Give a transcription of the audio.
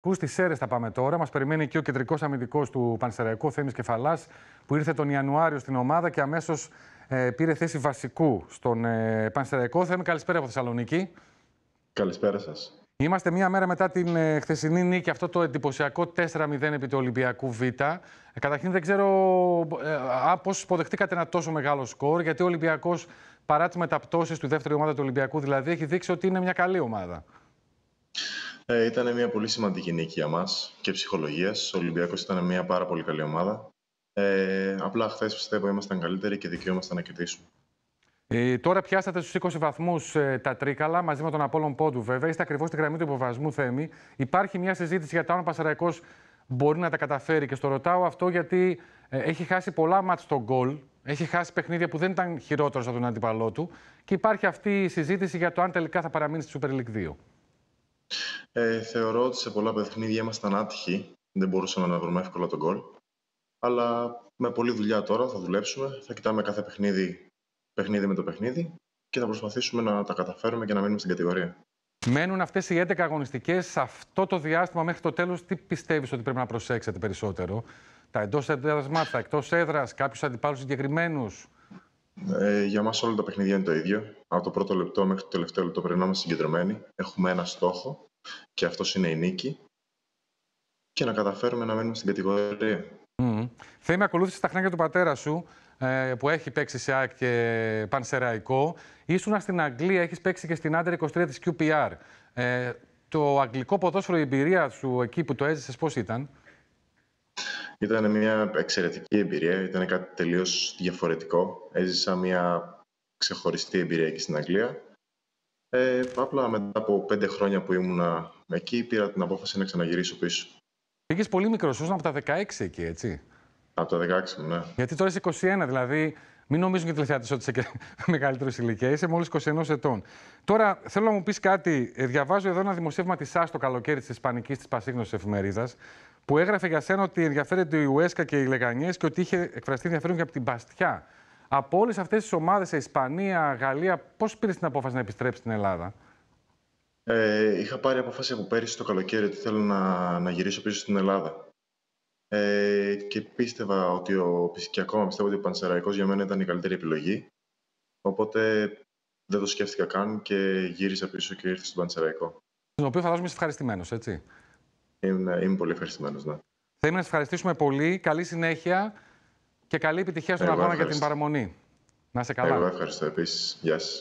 Πού στις Σέρες θα πάμε τώρα. Μας περιμένει και ο κεντρικός αμυντικός του Πανσεραϊκού, Θέμης Κεφαλάς, που ήρθε τον Ιανουάριο στην ομάδα και αμέσως ε, πήρε θέση βασικού στον ε, Πανσεραϊκό. Θέμη, καλησπέρα από Θεσσαλονίκη. Καλησπέρα σας. Είμαστε μία μέρα μετά την ε, χθεσινή νίκη, αυτό το εντυπωσιακό 4-0 επί του Ολυμπιακού Β. Καταρχήν δεν ξέρω ε, πώς υποδεχτήκατε ένα τόσο μεγάλο σκορ, γιατί ο Ολυμπιακός παρά τις μεταπτώσεις του δεύτερη ομάδας του Ολυμπιακού δηλαδή έχει δείξει ότι είναι μια καλή ομάδα. Ε, ήταν μια πολύ σημαντική νίκη για μας και ψυχολογίας. Ο Ολυμπιακός ήταν μια πάρα πολύ καλή ομάδα. Ε, απλά χθες πιστεύω ήμασταν καλύτεροι και δικαιούμαστε να κερδίσουμε. Ε, τώρα πιάσατε στου 20 βαθμούς ε, τα Τρίκαλα μαζί με τον Απόλων Πόντου, βέβαια. Είστε ακριβώς στη γραμμή του υποβασμού, Θέμη. Υπάρχει μια συζήτηση για το αν ο Πασαραϊκό μπορεί να τα καταφέρει. Και στο ρωτάω αυτό γιατί ε, έχει χάσει πολλά μάτ στον γκολ. Έχει χάσει παιχνίδια που δεν ήταν χειρότερο από τον αντίπαλό του. Και υπάρχει αυτή η συζήτηση για το αν τελικά θα παραμείνει στη Super League 2. Ε, θεωρώ ότι σε πολλά παιχνίδια ήμασταν άτυχοι. Δεν μπορούσαμε να βρούμε εύκολα τον κόλ. Αλλά με πολλή δουλειά τώρα θα δουλέψουμε. Θα κοιτάμε κάθε παιχνίδι, παιχνίδι με το παιχνίδι και θα προσπαθήσουμε να τα καταφέρουμε και να μείνουμε στην κατηγορία. Μένουν αυτές οι 11 αγωνιστικές. Σε αυτό το διάστημα μέχρι το τέλος, τι πιστεύεις ότι πρέπει να προσέξετε περισσότερο, Τα εντός έδρας μάτια, εκτός έδρας, κάποιους αντιπάλους συγκεκριμένους. Ε, για μας όλα τα παιχνίδια είναι το ίδιο. Από το πρώτο λεπτό μέχρι το τελευταίο λεπτό πρέπει να είμαστε συγκεντρωμένοι. Έχουμε ένα στόχο και αυτός είναι η νίκη και να καταφέρουμε να μένουμε στην κατηγορία. Mm. Θέμη, ακολούθησε τα χρόνια του πατέρα σου ε, που έχει παίξει σε ΑΕΚ και Πανσεραϊκό. Ήσουν στην Αγγλία, έχεις παίξει και στην Άντερ 23 της QPR. Ε, το αγγλικό ποδόσφαιρο, η εμπειρία σου εκεί που το έζησες, πώς ήταν? Ήταν μια εξαιρετική εμπειρία, ήταν κάτι τελείως διαφορετικό. Έζησα μια ξεχωριστή εμπειρία εκεί στην Αγγλία. Ε, απλά μετά από πέντε χρόνια που ήμουνα εκεί, πήρα την απόφαση να ξαναγυρίσω πίσω. Πήγες πολύ μικρός, ήσουν από τα 16 εκεί, έτσι. Από τα 16, ναι. Γιατί τώρα είσαι 21, δηλαδή μην νομίζουν και οι τηλεθεατές ότι είσαι μεγαλύτερη ηλικίας. Είσαι μόλις 21 ετών. Τώρα θέλω να μου πεις κάτι. Ε, διαβάζω εδώ ένα δημοσίευμα της ΣΑΣ το καλοκαίρι της Ισπανικής της Πασίγνωσης Εφημερίδας, που έγραφε για σένα ότι ενδιαφέρεται η Ουέσκα και οι Λεγανιές και ότι είχε εκφραστεί ενδιαφέρον και από την Παστιά. Από όλες αυτές τις ομάδες Ισπανία, Γαλλία, πώς πήρες την απόφαση να επιστρέψεις στην Ελλάδα. Ε, είχα πάρει απόφαση από πέρυσι το καλοκαίρι ότι θέλω να, να γυρίσω πίσω στην Ελλάδα. Ε, και πίστευα ότι ο, και ακόμα πιστεύω ότι ο Πανσεραϊκός για μένα ήταν η καλύτερη επιλογή. Οπότε δεν το σκέφτηκα καν και γύρισα πίσω και ήρθα στον Πανσεραϊκό. Στον οποίο φαντάζομαι είσαι ευχαριστημένος, έτσι. Είμαι, είμαι πολύ ευχαριστημένος, ναι. Θέλουμε να σα ευχαριστήσουμε πολύ. Καλή συνέχεια. Και καλή επιτυχία στον αγώνα την παραμονή. Να σε καλά. Εγώ ευχαριστώ επίσης. Γεια σας.